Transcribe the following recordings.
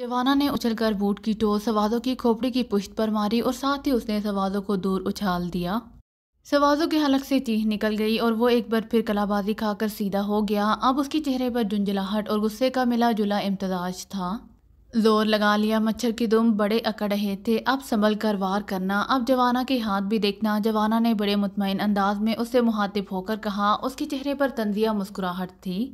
जवाना ने उछलकर बूट की टो सवाजों की खोपड़ी की पुश्त पर मारी और साथ ही उसने सवाजों को दूर उछाल दिया सवाजों के हलक से चीख निकल गई और वो एक बार फिर कलाबाजी खाकर सीधा हो गया अब उसके चेहरे पर झुंझलाहट और गुस्से का मिला जुला इम्तजाज था जोर लगा लिया मच्छर की दुम बड़े अकड़ रहे थे अब संभल कर वार करना अब जवाना के हाथ भी देखना जवाना ने बड़े मुतमिन अंदाज में उससे मुहातिब होकर कहा उसके चेहरे पर तंजिया मुस्कुराहट थी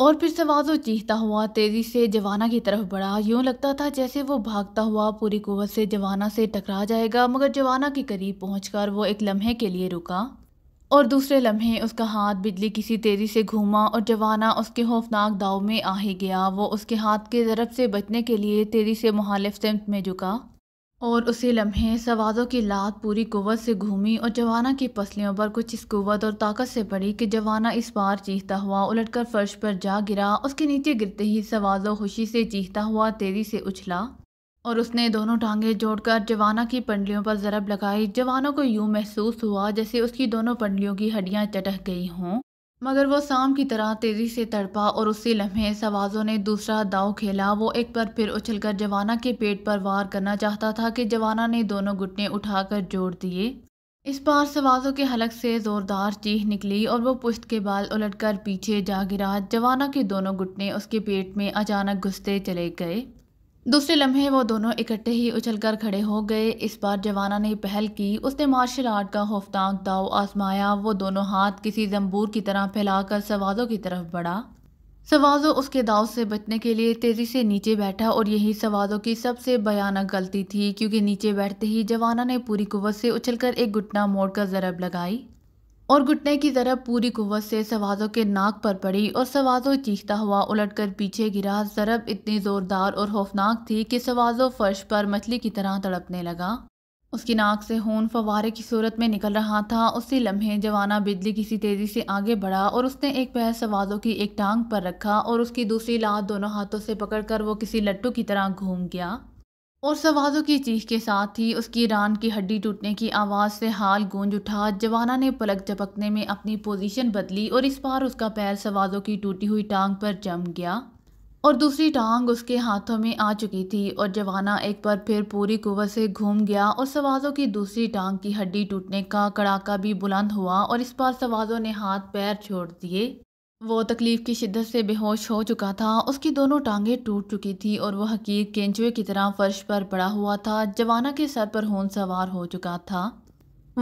और फिर सवाजो चीखता हुआ तेज़ी से जवाना की तरफ बढ़ा यूं लगता था जैसे वो भागता हुआ पूरी कुवत से जवाना से टकरा जाएगा मगर जवाना के करीब पहुंचकर वो एक लम्हे के लिए रुका और दूसरे लम्हे उसका हाथ बिजली किसी तेज़ी से घूमा और जवाना उसके खौफनाक दाव में आ ही गया वो उसके हाथ के ज़रब से बचने के लिए तेज़ी से मुहालिफ सिमत में झुका और उसी लम्हे सवादों की लात पूरी कुवत से घूमी और जवाना की पसलियों पर कुछ इस कुवत और ताकत से पड़ी कि जवाना इस बार चीखता हुआ उलटकर फर्श पर जा गिरा उसके नीचे गिरते ही सवादों खुशी से चीखता हुआ तेज़ी से उछला और उसने दोनों टांगे जोड़कर जवाना की पंडलियों पर ज़रब लगाई जवानों को यूं महसूस हुआ जैसे उसकी दोनों पंडलियों की हड्डियां चटक गई हों मगर वो शाम की तरह तेज़ी से तड़पा और उसी लम्हे सवाजों ने दूसरा दाव खेला वो एक बार फिर उछलकर जवाना के पेट पर वार करना चाहता था कि जवाना ने दोनों घुटने उठाकर जोड़ दिए इस बार सवाजों के हलक से ज़ोरदार चीख निकली और वो पुश्त के बाल उलटकर पीछे जा गिरा जवाना के दोनों घुटने उसके पेट में अचानक घुसते चले गए दूसरे लम्हे वो दोनों इकट्ठे ही उछलकर खड़े हो गए इस बार जवाना ने पहल की उसने मार्शल आर्ट का खौफनाक दाव आजमाया वो दोनों हाथ किसी जम्बूर की तरह फैलाकर सवाजों की तरफ बढ़ा सवाजो उसके दाव से बचने के लिए तेज़ी से नीचे बैठा और यही सवाजो की सबसे भयानक गलती थी क्योंकि नीचे बैठते ही जवाना ने पूरी कुवत से उछलकर एक घुटना मोड़कर जरब लगाई और घुटने की तरह पूरी कुत से सवाजों के नाक पर पड़ी और सवाजो चीखता हुआ उलटकर पीछे गिरा जरब इतनी ज़ोरदार और खौफनाक थी कि सवाजो फर्श पर मछली की तरह तड़पने लगा उसकी नाक से खून फवारे की सूरत में निकल रहा था उसी लम्हे जवाना बिजली किसी तेज़ी से आगे बढ़ा और उसने एक पैर सवाजों की एक टांग पर रखा और उसकी दूसरी लात दोनों हाथों से पकड़कर वो किसी लट्टू की तरह घूम गया और सवाजों की चीख के साथ ही उसकी रान की हड्डी टूटने की आवाज़ से हाल गूंज उठा जवाना ने पलक झपकने में अपनी पोजीशन बदली और इस बार उसका पैर सवाजों की टूटी हुई टांग पर जम गया और दूसरी टांग उसके हाथों में आ चुकी थी और जवाना एक बार फिर पूरी कुवर से घूम गया और सवाजों की दूसरी टांग की हड्डी टूटने का कड़ाका भी बुलंद हुआ और इस बार सवाजों ने हाथ पैर छोड़ दिए वो तकलीफ़ की शिद्दत से बेहोश हो चुका था उसकी दोनों टांगें टूट चुकी थी और वह हकीर केंचुए की तरह फर्श पर पड़ा हुआ था जवाना के सर पर होन सवार हो चुका था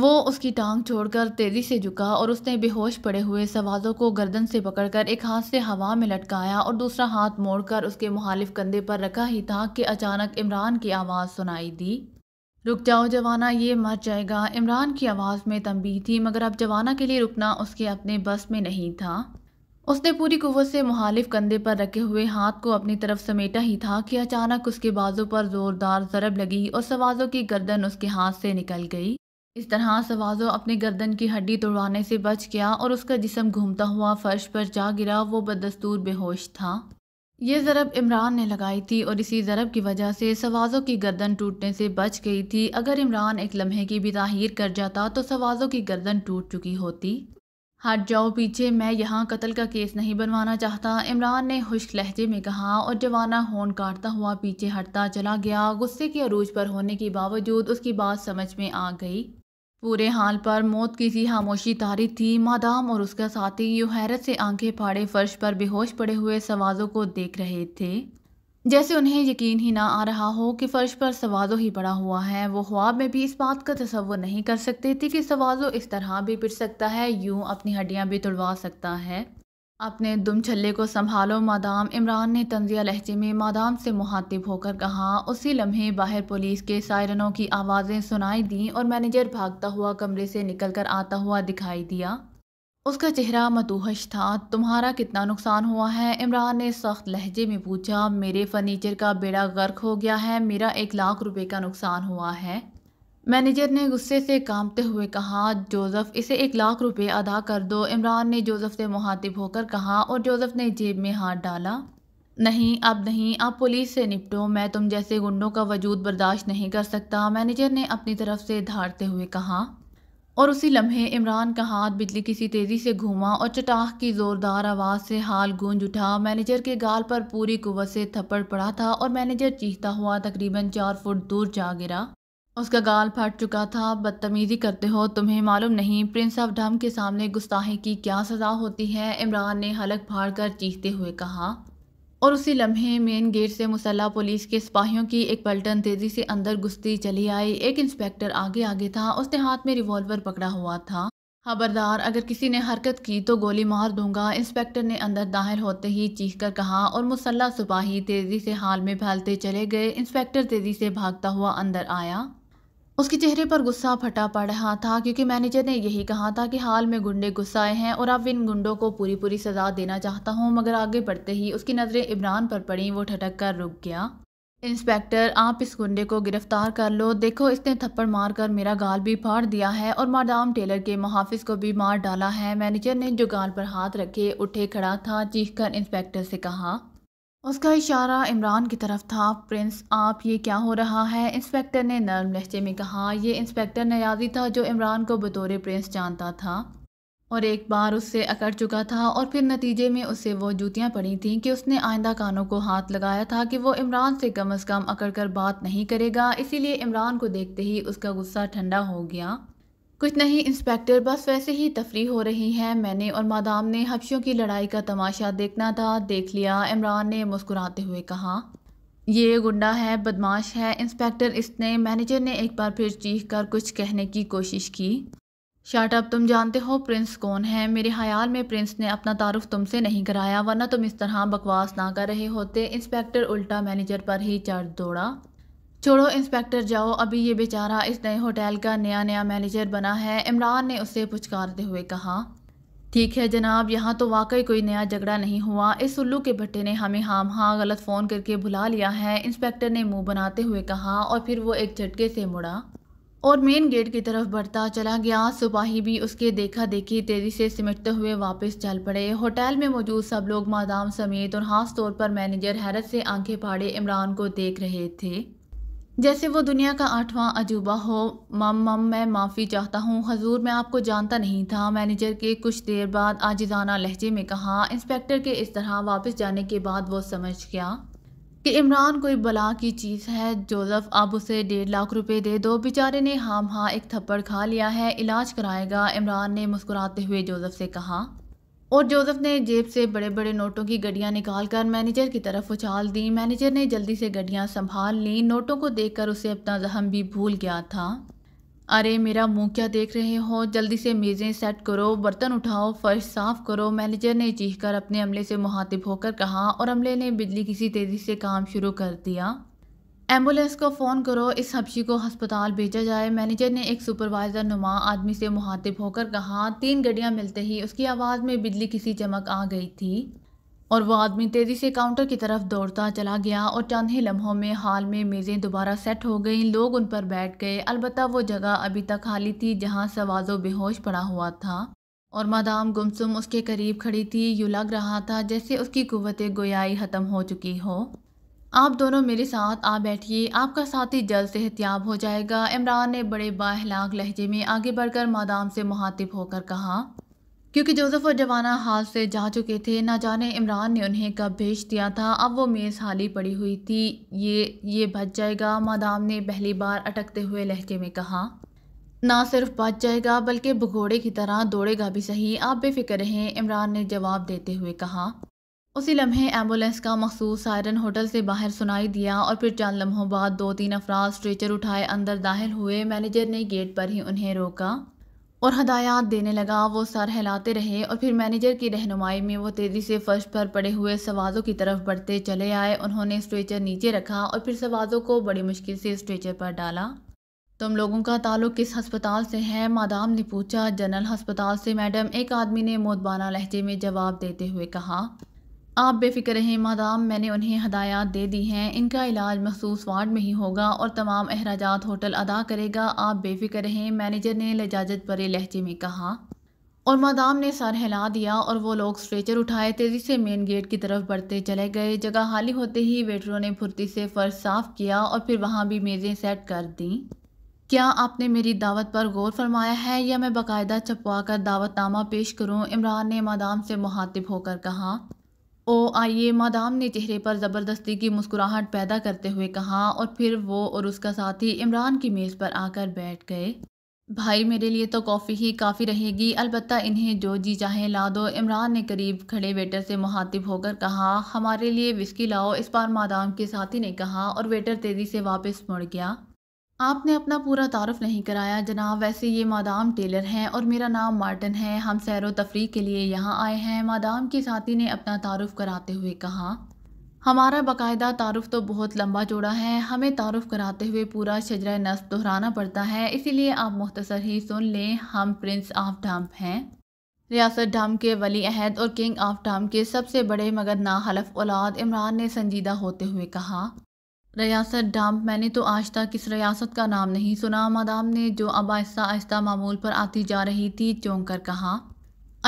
वो उसकी टांग छोड़कर तेज़ी से झुका और उसने बेहोश पड़े हुए सवाजों को गर्दन से पकड़कर एक हाथ से हवा में लटकाया और दूसरा हाथ मोड़कर उसके मुहालिफ कंधे पर रखा ही था कि अचानक इमरान की आवाज़ सुनाई दी रुक जाओ जवाना ये मर जाएगा इमरान की आवाज़ में तंबी थी मगर अब जवाना के लिए रुकना उसके अपने बस में नहीं था उसने पूरी कुवत से मुहालिफ कंधे पर रखे हुए हाथ को अपनी तरफ समेटा ही था कि अचानक उसके बाज़ों पर जोरदार जरब लगी और सवाजों की गर्दन उसके हाथ से निकल गई इस तरह सवाजो अपने गर्दन की हड्डी तोड़वाने से बच गया और उसका जिसम घूमता हुआ फर्श पर जा गिरा वो बदस्तूर बेहोश था ये ज़रब इमरान ने लगाई थी और इसी ज़रब की वजह से सवाजों की गर्दन टूटने से बच गई थी अगर इमरान एक लम्हे की भी ताहिर कर जाता तो सवाजों की गर्दन टूट चुकी होती हट जाओ पीछे मैं यहाँ कत्ल का केस नहीं बनवाना चाहता इमरान ने खुश्क लहजे में कहा और जवाना होन काटता हुआ पीछे हटता चला गया गुस्से के अरूज पर होने के बावजूद उसकी बात समझ में आ गई पूरे हाल पर मौत की सी खामोशी तारी थी मादाम और उसका साथी यू हैरत से आंखें फाड़े फर्श पर बेहोश पड़े हुए सवाजों को देख रहे थे जैसे उन्हें यकीन ही ना आ रहा हो कि फ़र्श पर सवालो ही पड़ा हुआ है वो ख्वाब में भी इस बात का तस्वर नहीं कर सकते थे कि सवालो इस तरह भी पिट सकता है यूं अपनी हड्डियां भी तुड़वा सकता है अपने दुम छल्ले को संभालो मादाम इमरान ने तंजिया लहजे में मादाम से मुहातिब होकर कहा उसी लम्हे बाहर पुलिस के सायरनों की आवाज़ें सुनाई दी और मैनेजर भागता हुआ कमरे से निकल कर आता हुआ दिखाई दिया उसका चेहरा मतूहश था तुम्हारा कितना नुकसान हुआ है इमरान ने सख्त लहजे में पूछा मेरे फर्नीचर का बेड़ा गर्क हो गया है मेरा एक लाख रुपए का नुकसान हुआ है मैनेजर ने गुस्से से कांपते हुए कहा जोसेफ इसे एक लाख रुपए अदा कर दो इमरान ने जोसेफ से मुहातिब होकर कहा और जोसेफ ने जेब में हाथ डाला नहीं अब नहीं अब पुलिस से निपटो मैं तुम जैसे गुंडों का वजूद बर्दाश्त नहीं कर सकता मैनेजर ने अपनी तरफ से धारते हुए कहा और उसी लम्हे इमरान का हाथ बिजली किसी तेज़ी से घूमा और चटाह की ज़ोरदार आवाज़ से हाल गूंज उठा मैनेजर के गाल पर पूरी कुवत से थप्पड़ पड़ा था और मैनेजर चीखता हुआ तकरीबन चार फुट दूर जा गिरा उसका गाल फट चुका था बदतमीज़ी करते हो तुम्हें मालूम नहीं प्रिंस ऑफ डम के सामने गुस्ताही की क्या सज़ा होती है इमरान ने हलक फाड़ कर चीखते हुए कहा और उसी लम्हे मेन गेट से मुसल्ला पुलिस के सिपाहियों की एक पलटन तेज़ी से अंदर घुसती चली आई एक इंस्पेक्टर आगे आगे था उसने हाथ में रिवॉल्वर पकड़ा हुआ था खबरदार अगर किसी ने हरकत की तो गोली मार दूंगा इंस्पेक्टर ने अंदर दाहिर होते ही चीख कर कहा और मुसल्ला सिपाही तेज़ी से हाल में फैलते चले गए इंस्पेक्टर तेज़ी से भागता हुआ अंदर आया उसके चेहरे पर गुस्सा फटा पड़ रहा था क्योंकि मैनेजर ने यही कहा था कि हाल में गुंडे गुस्साए हैं और अब इन गुंडों को पूरी पूरी सजा देना चाहता हूँ मगर आगे बढ़ते ही उसकी नज़रें इमरान पर पड़ी वो ठटक कर रुक गया इंस्पेक्टर आप इस गुंडे को गिरफ्तार कर लो देखो इसने थप्पड़ मार कर मेरा गाल भी फाड़ दिया है और मादाम टेलर के मुहाफिज को भी मार डाला है मैनेजर ने जो गाल पर हाथ रखे उठे खड़ा था चीख कर इंस्पेक्टर से कहा उसका इशारा इमरान की तरफ था प्रिंस आप ये क्या हो रहा है इंस्पेक्टर ने नर्म लहजे में कहा यह इंस्पेक्टर नयाजी था जो इमरान को बतौर प्रिंस जानता था और एक बार उससे अकड़ चुका था और फिर नतीजे में उसे वो जूतियाँ पड़ी थीं कि उसने आइंदा कानों को हाथ लगाया था कि वो इमरान से कम अज़ कम अकड़ कर बात नहीं करेगा इसीलिए इमरान को देखते ही उसका गुस्सा ठंडा हो गया कुछ नहीं इंस्पेक्टर बस वैसे ही तफरी हो रही है मैंने और मादाम ने हबशियों की लड़ाई का तमाशा देखना था देख लिया इमरान ने मुस्कुराते हुए कहा ये गुंडा है बदमाश है इंस्पेक्टर इसने मैनेजर ने एक बार फिर चीख कर कुछ कहने की कोशिश की शार्ट अब तुम जानते हो प्रिंस कौन है मेरे ख्याल में प्रिंस ने अपना तारुफ तुमसे नहीं कराया वरना तुम इस तरह बकवास ना कर रहे होते इंस्पेक्टर उल्टा मैनेजर पर ही चढ़ दौड़ा छोड़ो इंस्पेक्टर जाओ अभी ये बेचारा इस नए होटल का नया नया मैनेजर बना है इमरान ने उसे पुचकारते हुए कहा ठीक है जनाब यहाँ तो वाकई कोई नया झगड़ा नहीं हुआ इस उल्लू के भट्टे ने हमें हाम हाँ गलत फ़ोन करके भुला लिया है इंस्पेक्टर ने मुंह बनाते हुए कहा और फिर वो एक झटके से मुड़ा और मेन गेट की तरफ बढ़ता चला गया सिपाही भी उसके देखा देखी तेज़ी से सिमटते हुए वापस चल पड़े होटल में मौजूद सब लोग मादाम समेत और ख़ास तौर पर मैनेजर हैरत से आंखें फाड़े इमरान को देख रहे थे जैसे वो दुनिया का आठवां अजूबा हो मम मम मैं माफ़ी चाहता हूँ हजूर मैं आपको जानता नहीं था मैनेजर के कुछ देर बाद आजिजाना लहजे में कहा इंस्पेक्टर के इस तरह वापस जाने के बाद वो समझ गया कि इमरान कोई बला की चीज़ है जोजफ़ आप उसे डेढ़ लाख रुपए दे दो बेचारे ने हाम हाँ एक थप्पड़ खा लिया है इलाज कराएगा इमरान ने मुस्कुराते हुए जोजफ़ से कहा और जोसेफ ने जेब से बड़े बड़े नोटों की गड्डियाँ निकाल कर मैनेजर की तरफ उछाल दी मैनेजर ने जल्दी से गड्डियाँ संभाल ली नोटों को देखकर उसे अपना जहम भी भूल गया था अरे मेरा मुंह क्या देख रहे हो जल्दी से मेज़ें सेट करो बर्तन उठाओ फर्श साफ़ करो मैनेजर ने चीख कर अपने अमले से मुहातिब होकर कहा और अमले ने बिजली किसी तेज़ी से काम शुरू कर दिया एम्बुलेंस को फ़ोन करो इस हबशी को हस्पताल भेजा जाए मैनेजर ने एक सुपरवाइज़र नुमा आदमी से मुहातिब होकर कहा तीन गड्डियाँ मिलते ही उसकी आवाज़ में बिजली किसी चमक आ गई थी और वह आदमी तेज़ी से काउंटर की तरफ दौड़ता चला गया और चंद ही लम्हों में हाल में मेज़ें दोबारा सेट हो गईं लोग उन पर बैठ गए अलबत्त वो जगह अभी तक खाली थी जहाँ सवाजो बेहोश पड़ा हुआ था और मादाम गुमसुम उसके करीब खड़ी थी यूँ लग रहा था जैसे उसकी कुत गोयाई ख़त्म हो चुकी हो आप दोनों मेरे साथ आ बैठिए आपका साथी जल्द सेहतियाब हो जाएगा इमरान ने बड़े बाहलाक लहजे में आगे बढ़कर मादाम से मुहातिब होकर कहा क्योंकि जोसफ और जवाना हाल से जा चुके थे ना जाने इमरान ने उन्हें कब भेज दिया था अब वो मेज़ हाली पड़ी हुई थी ये ये बच जाएगा मादाम ने पहली बार अटकते हुए लहजे में कहा ना सिर्फ बच जाएगा बल्कि भगोड़े की तरह दौड़ेगा भी सही आप बेफिक्र रहें इमरान ने जवाब देते हुए कहा उसी लम्हे एम्बुलेंस का मखसूस सायरन होटल से बाहर सुनाई दिया और फिर चंद लम्हों बाद दो तीन अफराज स्ट्रेचर उठाए अंदर दाखिल हुए मैनेजर ने गेट पर ही उन्हें रोका और हदायत देने लगा वो सर हिलाते रहे और फिर मैनेजर की रहनुमाई में वो तेज़ी से फर्श पर पड़े हुए सवाज़ों की तरफ बढ़ते चले आए उन्होंने स्ट्रेचर नीचे रखा और फिर सवाज़ों को बड़ी मुश्किल से स्ट्रेचर पर डाला तुम लोगों का ताल्लुक किस हस्पताल से है मादाम ने पूछा जनरल हस्पताल से मैडम एक आदमी ने मोतबाना लहजे में जवाब देते हुए कहा आप बेफिक्र रहें मादाम मैंने उन्हें हदायत दे दी हैं इनका इलाज मखसूस वार्ड में ही होगा और तमाम अहराजात होटल अदा करेगा आप बेफिक्र रहें मैनेजर ने लजाजत भरे लहजे में कहा और मादाम ने सर हिला दिया और वो लोग स्ट्रेचर उठाए तेज़ी से मेन गेट की तरफ बढ़ते चले गए जगह खाली होते ही वेटरों ने फुर्ती से फर्श साफ किया और फिर वहाँ भी मेज़ें सेट कर दी क्या आपने मेरी दावत पर गौर फरमाया है या मैं बाकायदा छपवा कर दावतनामा पेश करूँ इमरान ने मादाम से मुहातिब होकर कहा ओ आइए मादाम ने चेहरे पर ज़बरदस्ती की मुस्कुराहट पैदा करते हुए कहा और फिर वो और उसका साथी इमरान की मेज़ पर आकर बैठ गए भाई मेरे लिए तो कॉफ़ी ही काफ़ी रहेगी अलबत्त इन्हें जो जी चाहे ला दो इमरान ने करीब खड़े वेटर से मुहातिब होकर कहा हमारे लिए विस्की लाओ इस बार मादाम के साथी ने कहा और वेटर तेज़ी से वापस मुड़ गया आपने अपना पूरा तारफ़ नहीं कराया जनाब वैसे ये मादाम टेलर हैं और मेरा नाम मार्टन है हम सैर व तफरी के लिए यहाँ आए हैं मादाम के साथी ने अपना तारफ़ कराते हुए कहा हमारा बाकायदा तारफ़ तो बहुत लंबा चौड़ा है हमें तारफ़ कराते हुए पूरा शजरा नस्ब दोहराना पड़ता है इसीलिए आप मुख्तसर ही सुन लें हम प्रिंस ऑफ डाम्प हैं रियासत डाम के वली अहद और किंग ऑफ डाम के सबसे बड़े मगर हलफ औलाद इमरान ने संजीदा होते हुए कहा रियासत डाम्प मैंने तो आज तक इस रियासत का नाम नहीं सुना मदाम ने जो अब आहिस्ता आहिस्ता मामूल पर आती जा रही थी चौंक कर कहा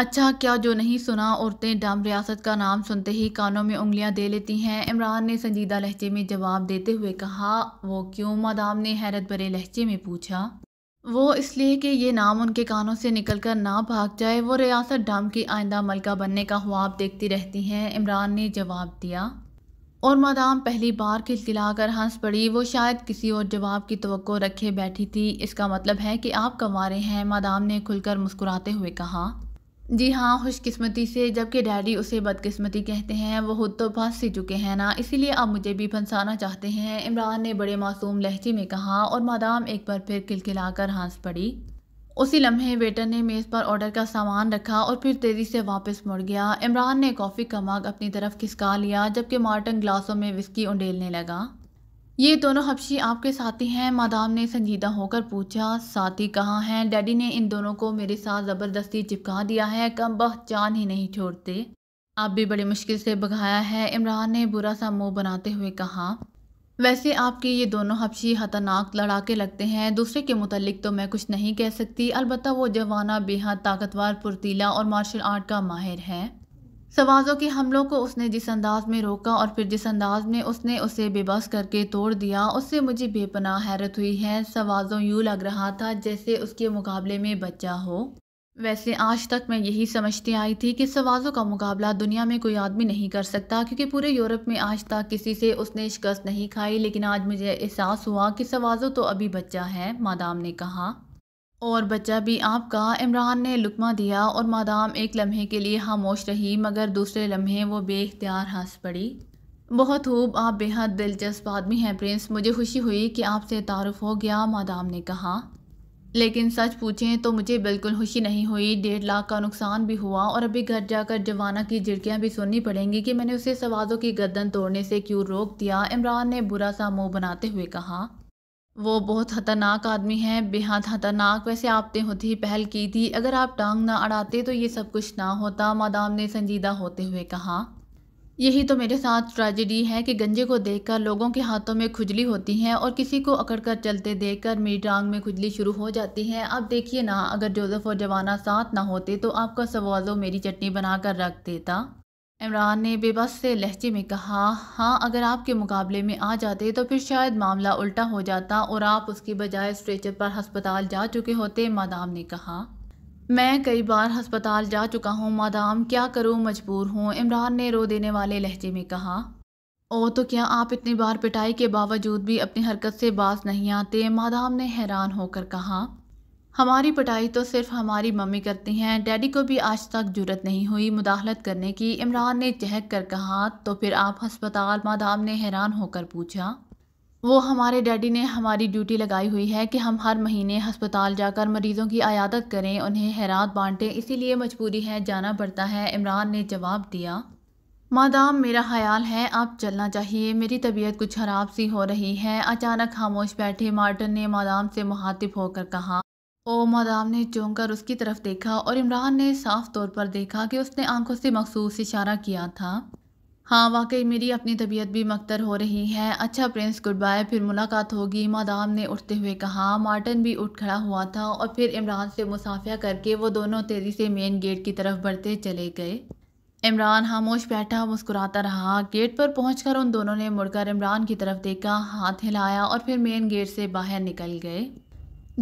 अच्छा क्या जो नहीं सुना औरतें डाम रियासत का नाम सुनते ही कानों में उंगलियां दे लेती हैं इमरान ने संजीदा लहजे में जवाब देते हुए कहा वो क्यों मदाम ने हैरत भरे लहजे में पूछा वो इसलिए कि ये नाम उनके कानों से निकल कर ना भाग जाए वो रियासत डाम की आइंदा मलका बनने का ख्वाब देखती रहती हैं इमरान ने जवाब दिया और मदाम पहली बार खिलखिलाकर हंस पड़ी वो शायद किसी और जवाब की तो रखे बैठी थी इसका मतलब है कि आप कंवारे हैं मादाम ने खुलकर मुस्कुराते हुए कहा जी हाँ खुशकस्मती से जबकि डैडी उसे बदकिस्मती कहते हैं वो खुद तो फंस ही चुके हैं ना इसीलिए आप मुझे भी फंसाना चाहते हैं इमरान ने बड़े मासूम लहजे में कहा और मादाम एक बार फिर खिलखिलाकर हंस पड़ी उसी लम्हे वेटर ने मेज़ पर ऑर्डर का सामान रखा और फिर तेज़ी से वापस मुड़ गया इमरान ने कॉफ़ी का मग अपनी तरफ खिसका लिया जबकि मार्टन ग्लासों में विस्की उंडेलने लगा ये दोनों हबशी आपके साथी हैं मादाम ने संजीदा होकर पूछा साथी कहाँ हैं डैडी ने इन दोनों को मेरे साथ ज़बरदस्ती चिपका दिया है कम बह जान ही नहीं छोड़ते आप भी बड़ी मुश्किल से भगाया है इमरान ने बुरा सा मुंह बनाते हुए कहा वैसे आपके ये दोनों हफ्शी खतरनाक लड़ाके लगते हैं दूसरे के मुतलिक तो मैं कुछ नहीं कह सकती अलबत् वो जवाना बेहद ताकतवर फुर्तीला और मार्शल आर्ट का माहिर है सवाजों के हमलों को उसने जिस अंदाज में रोका और फिर जिस अंदाज में उसने उसे बेबस करके तोड़ दिया उससे मुझे बेपनाह हैरत हुई है सवाजों यूँ लग रहा था जैसे उसके मुकाबले में बच्चा हो वैसे आज तक मैं यही समझती आई थी कि सवाज़ों का मुकाबला दुनिया में कोई आदमी नहीं कर सकता क्योंकि पूरे यूरोप में आज तक किसी से उसने शिकस्त नहीं खाई लेकिन आज मुझे एहसास हुआ कि सवाज़ों तो अभी बच्चा है मादाम ने कहा और बच्चा भी आपका इमरान ने लुकमा दिया और मादाम एक लम्हे के लिए खामोश रही मगर दूसरे लम्हे वो बेख्तियार हंस पड़ी बहुत खूब आप बेहद दिलचस्प आदमी हैं प्रिंस मुझे खुशी हुई कि आपसे तारफ़ हो गया मादाम ने कहा लेकिन सच पूछें तो मुझे बिल्कुल खुशी नहीं हुई डेढ़ लाख का नुकसान भी हुआ और अभी घर जाकर जवाना की झिड़कियाँ भी सुननी पड़ेंगी कि मैंने उसे सवादों की गर्दन तोड़ने से क्यों रोक दिया इमरान ने बुरा सा मुंह बनाते हुए कहा वो बहुत खतरनाक आदमी है बेहद खतरनाक वैसे आपने खुद ही पहल की थी अगर आप टांग ना अड़ाते तो ये सब कुछ ना होता मादाम ने संजीदा होते हुए कहा यही तो मेरे साथ ट्रेजेडी है कि गंजे को देखकर लोगों के हाथों में खुजली होती है और किसी को अकड़कर चलते देखकर मेरी टांग में खुजली शुरू हो जाती है अब देखिए ना अगर जोसेफ और जवाना साथ ना होते तो आपका सवालो मेरी चटनी बनाकर रख देता इमरान ने बेबस से लहजे में कहा हाँ अगर आपके मुकाबले में आ जाते तो फिर शायद मामला उल्टा हो जाता और आप उसकी बजाय स्ट्रेचर पर हस्पताल जा चुके होते मादाम ने कहा मैं कई बार हस्पताल जा चुका हूँ मादाम क्या करूँ मजबूर हूँ इमरान ने रो देने वाले लहजे में कहा ओ तो क्या आप इतनी बार पिटाई के बावजूद भी अपनी हरकत से बाज नहीं आते मादाम ने हैरान होकर कहा हमारी पिटाई तो सिर्फ हमारी मम्मी करती हैं डैडी को भी आज तक जरूरत नहीं हुई मुदाखलत करने की इमरान ने चहक कर कहा तो फिर आप हस्पताल मादाम ने हैरान होकर पूछा वो हमारे डैडी ने हमारी ड्यूटी लगाई हुई है कि हम हर महीने हस्पताल जाकर मरीज़ों की आयादत करें उन्हें हैरात बांटें इसीलिए मजबूरी है जाना पड़ता है इमरान ने जवाब दिया मादाम मेरा ख्याल है आप चलना चाहिए मेरी तबीयत कुछ खराब सी हो रही है अचानक खामोश बैठे मार्टन ने मादाम से मुहातिब होकर कहा ओ मादाम ने चौंक कर उसकी तरफ देखा और इमरान ने साफ तौर पर देखा कि उसने आंखों से मखसूस इशारा किया था हाँ वाकई मेरी अपनी तबीयत भी मख्तर हो रही है अच्छा प्रिंस गुड बाय फिर मुलाकात होगी मादाम ने उठते हुए कहा मार्टन भी उठ खड़ा हुआ था और फिर इमरान से मुसाफिया करके वो दोनों तेज़ी से मेन गेट की तरफ बढ़ते चले गए इमरान खामोश बैठा मुस्कुराता रहा गेट पर पहुंचकर उन दोनों ने मुड़कर इमरान की तरफ देखा हाथ हिलाया और फिर मेन गेट से बाहर निकल गए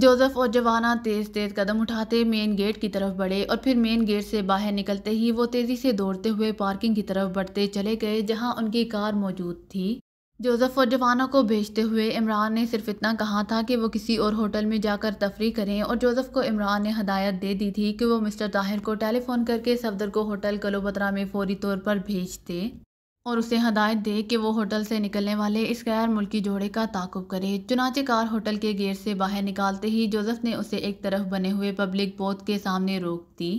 जोसेफ और जवाना तेज़ तेज़ कदम उठाते मेन गेट की तरफ बढ़े और फिर मेन गेट से बाहर निकलते ही वो तेज़ी से दौड़ते हुए पार्किंग की तरफ बढ़ते चले गए जहां उनकी कार मौजूद थी जोसेफ और जवाना को भेजते हुए इमरान ने सिर्फ इतना कहा था कि वो किसी और होटल में जाकर तफरी करें और जोसेफ को इमरान ने हदायत दे दी थी कि वो मिस्टर ताहिर को टेलीफ़ोन करके सफदर को होटल कलोबतरा में फौरी तौर पर भेज दे और उसे हदायत दे कि वो होटल से निकलने वाले इस गैर मुल्की जोड़े का ताकुब करे चुनाचे कार होटल के गेट से बाहर निकालते ही जोसेफ ने उसे एक तरफ बने हुए पब्लिक बोथ के सामने रोक दी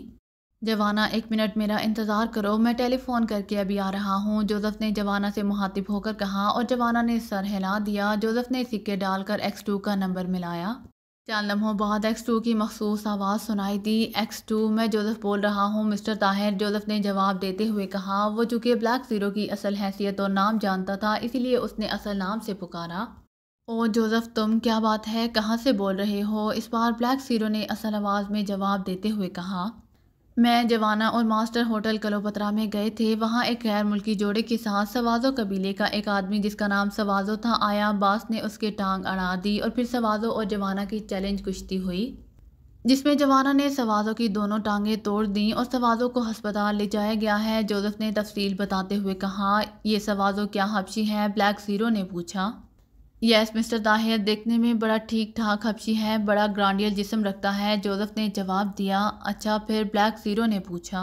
जवाना एक मिनट मेरा इंतज़ार करो मैं टेलीफ़ोन करके अभी आ रहा हूँ जोसेफ ने जवाना से मुहातिब होकर कहा और जवाना ने सर हिला दिया जोसेफ ने सिक्के डालकर एक्स टू का नंबर मिलाया चार लम्हों बाद एक्स टू की मखसूस आवाज़ सुनाई दी एक्स टू मैं जोसफ़ बोल रहा हूँ मिस्टर ताहिर जोसफ ने जवाब देते हुए कहा वो चूँकि ब्लैक ज़ीरो की असल हैसियत और नाम जानता था इसीलिए उसने असल नाम से पुकारा ओ जोसफ़ तुम क्या बात है कहाँ से बोल रहे हो इस बार ब्लैक ज़ीरो ने असल आवाज़ में जवाब देते हुए कहा मैं जवाना और मास्टर होटल कलोपत्रा में गए थे वहाँ एक गैर मुल्की जोड़े के साथ सवाजो कबीले का एक आदमी जिसका नाम सवाजो था आया बास ने उसके टांग अड़ा दी और फिर सवाजो और जवाना की चैलेंज कुश्ती हुई जिसमें जवाना ने सवाजों की दोनों टांगें तोड़ दी और सवाजों को हस्पताल ले जाया गया है जोजफ़ ने तफसील बताते हुए कहा यह सवाजो क्या हबशी है ब्लैक ज़ीरो ने पूछा यस मिस्टर ताहिर देखने में बड़ा ठीक ठाक हबशी है बड़ा ग्रांडियल जिसम रखता है जोसेफ ने जवाब दिया अच्छा फिर ब्लैक ज़ीरो ने पूछा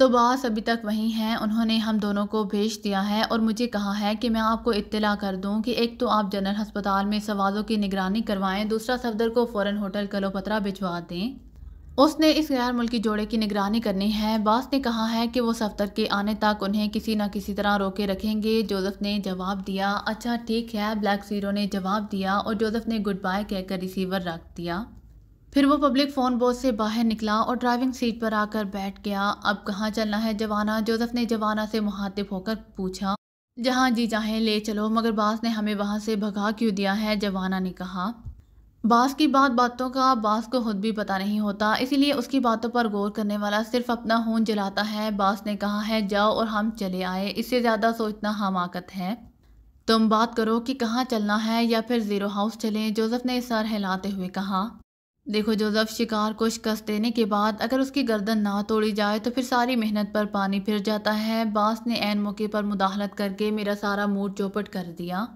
तो बास अभी तक वहीं हैं उन्होंने हम दोनों को भेज दिया है और मुझे कहा है कि मैं आपको इत्तला कर दूं कि एक तो आप जनरल हस्पताल में सवालों की निगरानी करवाएं दूसरा सफदर को फ़ौरन होटल कलोपत्रा भिजवा दें उसने इस गैर मुल्की जोड़े की निगरानी करनी है बास ने कहा है कि वो सफ्तर के आने तक उन्हें किसी न किसी तरह रोके रखेंगे जोसेफ ने जवाब दिया अच्छा ठीक है ब्लैक सीरो ने जवाब दिया और जोसेफ ने गुड बाय कहकर रिसीवर रख दिया फिर वो पब्लिक फ़ोन बोर्ड से बाहर निकला और ड्राइविंग सीट पर आकर बैठ गया अब कहाँ चलना है जवाना जोसेफ ने जवाना से मुहातिब होकर पूछा जहाँ जी चाहें ले चलो मगर बास ने हमें वहाँ से भगा क्यों दिया है जवाना ने कहा बास की बात बातों का बास को खुद भी पता नहीं होता इसीलिए उसकी बातों पर गौर करने वाला सिर्फ अपना खून जलाता है बास ने कहा है जाओ और हम चले आए इससे ज़्यादा सोचना हमाकत है तुम बात करो कि कहाँ चलना है या फिर ज़ीरो हाउस चलें जोसेफ ने सर हिलाते हुए कहा देखो जोसेफ शिकार को शिकस्त देने के बाद अगर उसकी गर्दन ना तोड़ी जाए तो फिर सारी मेहनत पर पानी फिर जाता है बास ने एन मौके पर मुदाहलत करके मेरा सारा मूड चौपट कर दिया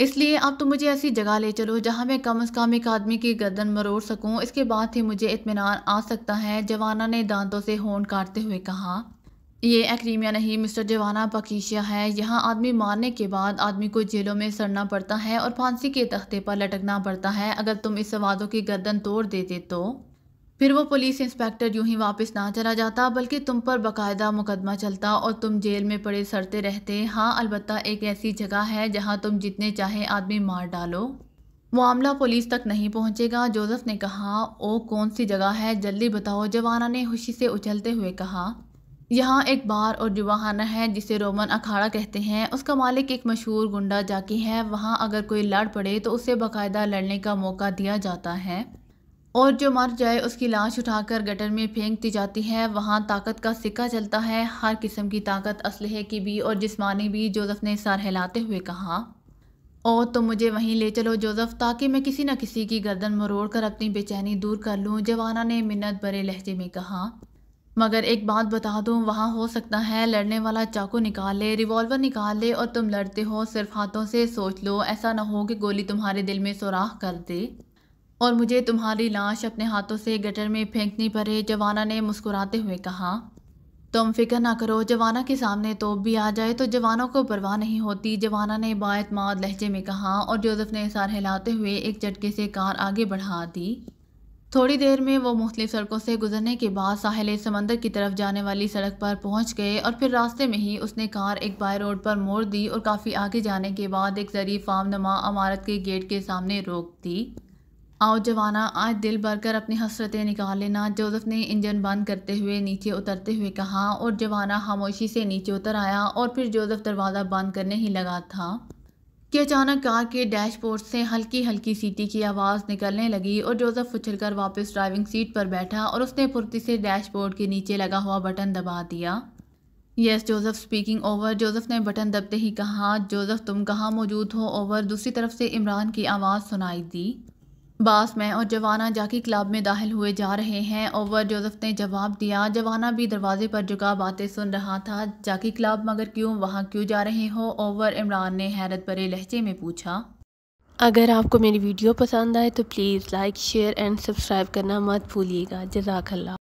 इसलिए आप तो मुझे ऐसी जगह ले चलो जहाँ मैं कम अज़ कम एक आदमी की गर्दन मरोड़ सकूँ इसके बाद ही मुझे इतमान आ सकता है जवाना ने दांतों से होंड काटते हुए कहा ये एक्रीमिया नहीं मिस्टर जवाना पकीशिया है यहाँ आदमी मारने के बाद आदमी को जेलों में सड़ना पड़ता है और फांसी के तख्ते पर लटकना पड़ता है अगर तुम इस सवादों की गर्दन तोड़ देते तो फिर वो पुलिस इंस्पेक्टर यूं ही वापस ना चला जाता बल्कि तुम पर बकायदा मुकदमा चलता और तुम जेल में पड़े सड़ते रहते हाँ अलबत् एक ऐसी जगह है जहाँ तुम जितने चाहे आदमी मार डालो मामला पुलिस तक नहीं पहुँचेगा जोसेफ ने कहा ओ कौन सी जगह है जल्दी बताओ जवाना ने खुशी से उछलते हुए कहा यहाँ एक बार और जुवाहाना है जिसे रोमन अखाड़ा कहते हैं उसका मालिक एक मशहूर गुंडा जाकी है वहाँ अगर कोई लड़ पड़े तो उसे बाकायदा लड़ने का मौका दिया जाता है और जो मर जाए उसकी लाश उठाकर गटर में फेंक दी जाती है वहाँ ताकत का सिक्का चलता है हर किस्म की ताकत असलहे की भी और जिसमानी भी जोजफ़ ने सर हिलाते हुए कहा ओ तो मुझे वहीं ले चलो जोजफ़ ताकि मैं किसी न किसी की गर्दन मरोड़ कर अपनी बेचैनी दूर कर लूँ जवाना ने मिन्नत भरे लहजे में कहा मगर एक बात बता दूँ वहाँ हो सकता है लड़ने वाला चाकू निकाल ले रिवॉल्वर निकाल ले और तुम लड़ते हो सिर्फ हाथों से सोच लो ऐसा ना हो कि गोली तुम्हारे दिल में सुराख कर दे और मुझे तुम्हारी लाश अपने हाथों से गटर में फेंकनी पड़े जवाना ने मुस्कुराते हुए कहा तुम फिक्र ना करो जवाना के सामने तो भी आ जाए तो जवानों को परवाह नहीं होती जवाना ने बातमाद लहजे में कहा और जोसफ ने सार हिलाते हुए एक झटके से कार आगे बढ़ा दी थोड़ी देर में वो मुख्तलिफ सड़कों से गुजरने के बाद साहिल समंदर की तरफ जाने वाली सड़क पर पहुंच गए और फिर रास्ते में ही उसने कार एक बाय रोड पर मोड़ दी और काफ़ी आगे जाने के बाद एक जरीफ फार्म नमा इमारत के गेट के सामने रोक दी आओ जवाना आज दिल भरकर अपनी हसरतें निकाल लेना जोजफ़ ने इंजन बंद करते हुए नीचे उतरते हुए कहा और जवाना खामोशी से नीचे उतर आया और फिर जोसेफ दरवाज़ा बंद करने ही लगा था कि अचानक कार के डैशबोर्ड से हल्की हल्की सीटी की आवाज़ निकलने लगी और जोसेफ कर वापस ड्राइविंग सीट पर बैठा और उसने फुर्ती से डैशबोर्ड के नीचे लगा हुआ बटन दबा दिया yes Joseph speaking over Joseph ने बटन दबते ही कहा जोजफ़ तुम कहाँ मौजूद हो ओवर दूसरी तरफ से इमरान की आवाज़ सुनाई दी बास में और जवाना जाकी क्लब में दाखिल हुए जा रहे हैं ओवर जोसेफ ने जवाब दिया जवाना भी दरवाजे पर झुका बातें सुन रहा था जाकी क्लब मगर क्यों वहाँ क्यों जा रहे हो ओवर इमरान ने हैरत भरे लहजे में पूछा अगर आपको मेरी वीडियो पसंद आए तो please like share and subscribe करना मत भूलिएगा जजाकल्ला